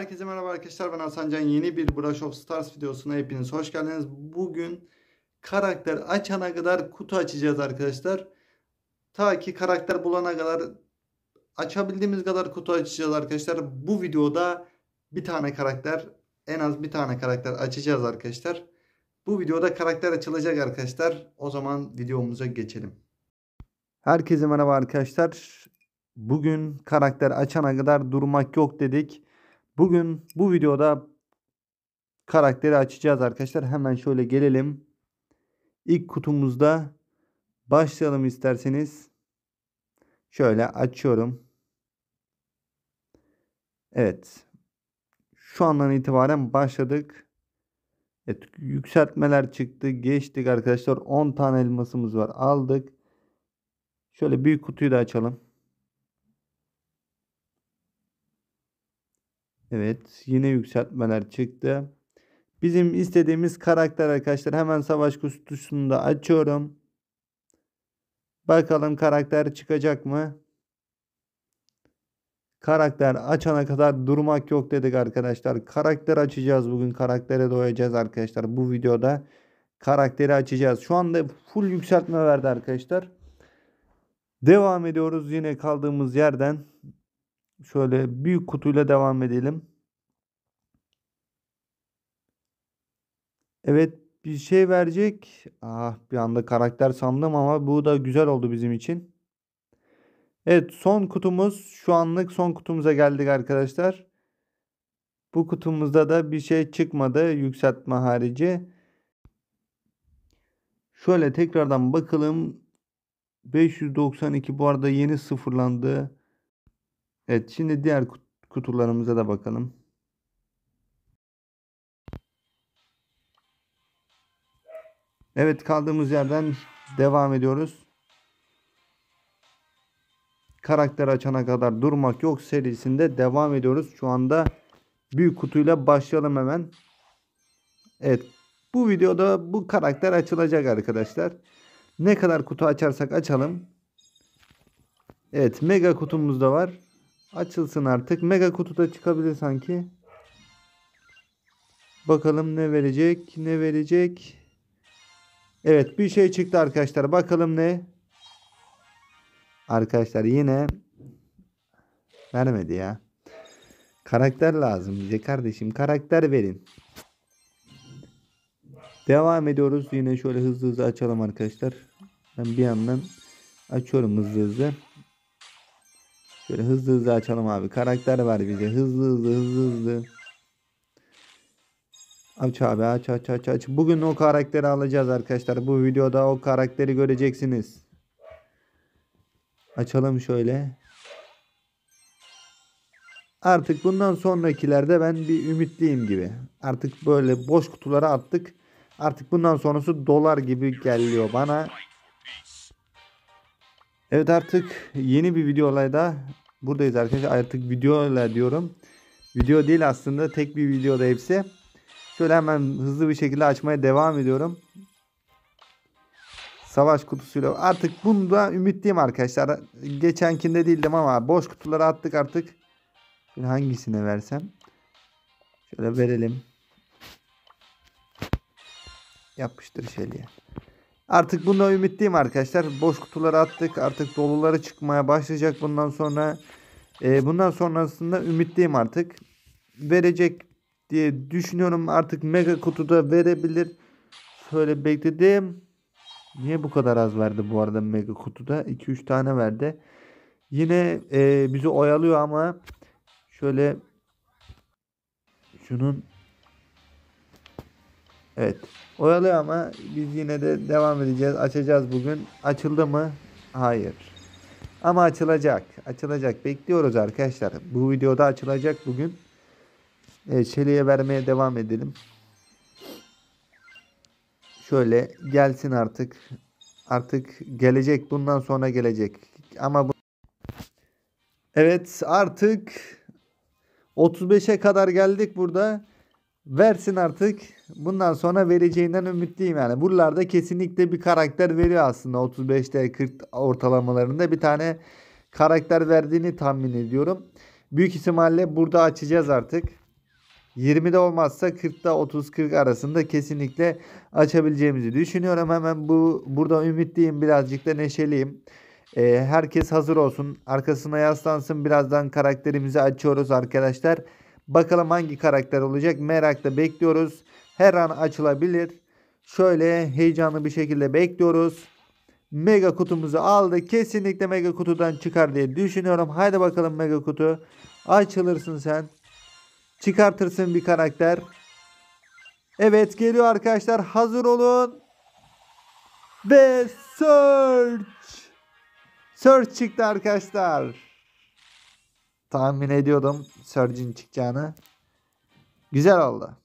Herkese merhaba arkadaşlar ben Hasan Can yeni bir Brush of Stars videosuna hepiniz hoş geldiniz. Bugün karakter açana kadar kutu açacağız arkadaşlar. Ta ki karakter bulana kadar açabildiğimiz kadar kutu açacağız arkadaşlar. Bu videoda bir tane karakter en az bir tane karakter açacağız arkadaşlar. Bu videoda karakter açılacak arkadaşlar. O zaman videomuza geçelim. Herkese merhaba arkadaşlar. Bugün karakter açana kadar durmak yok dedik Bugün bu videoda karakteri açacağız arkadaşlar. Hemen şöyle gelelim. İlk kutumuzda başlayalım isterseniz. Şöyle açıyorum. Evet. Şu andan itibaren başladık. Evet, yükseltmeler çıktı. Geçtik arkadaşlar. 10 tane elmasımız var. Aldık. Şöyle büyük kutuyu da açalım. Evet yine yükseltmeler çıktı. Bizim istediğimiz karakter arkadaşlar hemen savaş kutusunu da açıyorum. Bakalım karakter çıkacak mı? Karakter açana kadar durmak yok dedik arkadaşlar. Karakter açacağız bugün. Karaktere doyacağız arkadaşlar. Bu videoda karakteri açacağız. Şu anda full yükseltme verdi arkadaşlar. Devam ediyoruz yine kaldığımız yerden. Şöyle büyük kutuyla devam edelim. Evet bir şey verecek. Ah bir anda karakter sandım ama bu da güzel oldu bizim için. Evet son kutumuz şu anlık son kutumuza geldik arkadaşlar. Bu kutumuzda da bir şey çıkmadı yükseltme harici. Şöyle tekrardan bakalım. 592 bu arada yeni sıfırlandı. Evet şimdi diğer kutularımıza da bakalım. Evet kaldığımız yerden devam ediyoruz. Karakter açana kadar durmak yok serisinde devam ediyoruz. Şu anda büyük kutuyla başlayalım hemen. Evet bu videoda bu karakter açılacak arkadaşlar. Ne kadar kutu açarsak açalım. Evet mega kutumuz da var. Açılsın artık. Mega kutuda çıkabilir sanki. Bakalım ne verecek. Ne verecek. Evet bir şey çıktı arkadaşlar. Bakalım ne. Arkadaşlar yine vermedi ya. Karakter lazım bize kardeşim. Karakter verin. Devam ediyoruz. Yine şöyle hızlı hızlı açalım arkadaşlar. Ben bir yandan açıyorum hızlı hızlı. Şöyle hızlı hızlı açalım abi. Karakter ver bize. Hızlı hızlı hızlı hızlı. Aç abi aç aç aç aç. Bugün o karakteri alacağız arkadaşlar. Bu videoda o karakteri göreceksiniz. Açalım şöyle. Artık bundan sonrakilerde ben bir ümitliyim gibi. Artık böyle boş kutulara attık. Artık bundan sonrası dolar gibi geliyor bana. Evet artık yeni bir video olayda buradayız arkadaşlar. Artık videoyla diyorum. Video değil aslında tek bir videoda hepsi. Şöyle hemen hızlı bir şekilde açmaya devam ediyorum. Savaş kutusuyla artık bunda ümitliyim arkadaşlar. Geçenkinde değildim ama boş kutuları attık artık. Şimdi hangisine versem. Şöyle verelim. Yapıştır şeliye. Artık bunda ümitliyim arkadaşlar. Boş kutuları attık. Artık doluları çıkmaya başlayacak bundan sonra. E, bundan sonrasında ümitliyim artık. Verecek diye düşünüyorum. Artık mega kutuda verebilir. Şöyle bekledim. Niye bu kadar az verdi bu arada mega kutuda? 2-3 tane verdi. Yine e, bizi oyalıyor ama şöyle şunun Evet. oyalıyor ama biz yine de devam edeceğiz. Açacağız bugün. Açıldı mı? Hayır. Ama açılacak. Açılacak. Bekliyoruz arkadaşlar. Bu videoda açılacak bugün. Evet, Şeli'ye vermeye devam edelim. Şöyle gelsin artık. Artık gelecek. Bundan sonra gelecek. Ama bu... Evet artık 35'e kadar geldik burada versin artık. Bundan sonra vereceğinden ümitliyim yani. Buralarda kesinlikle bir karakter veriyor aslında. 35'te 40 ortalamalarında bir tane karakter verdiğini tahmin ediyorum. Büyük ihtimalle burada açacağız artık. 20'de olmazsa 40'da 30-40 arasında kesinlikle açabileceğimizi düşünüyorum. Hemen bu burada ümitliyim birazcık da neşeliyim. Ee, herkes hazır olsun arkasına yaslansın birazdan karakterimizi açıyoruz arkadaşlar. Bakalım hangi karakter olacak merakla bekliyoruz. Her an açılabilir. Şöyle heyecanlı bir şekilde bekliyoruz. Mega kutumuzu aldı. Kesinlikle mega kutudan çıkar diye düşünüyorum. Haydi bakalım mega kutu. Açılırsın sen. Çıkartırsın bir karakter. Evet geliyor arkadaşlar. Hazır olun. Ve Search. Search çıktı arkadaşlar. Tahmin ediyordum Surge'in çıkacağını. Güzel oldu.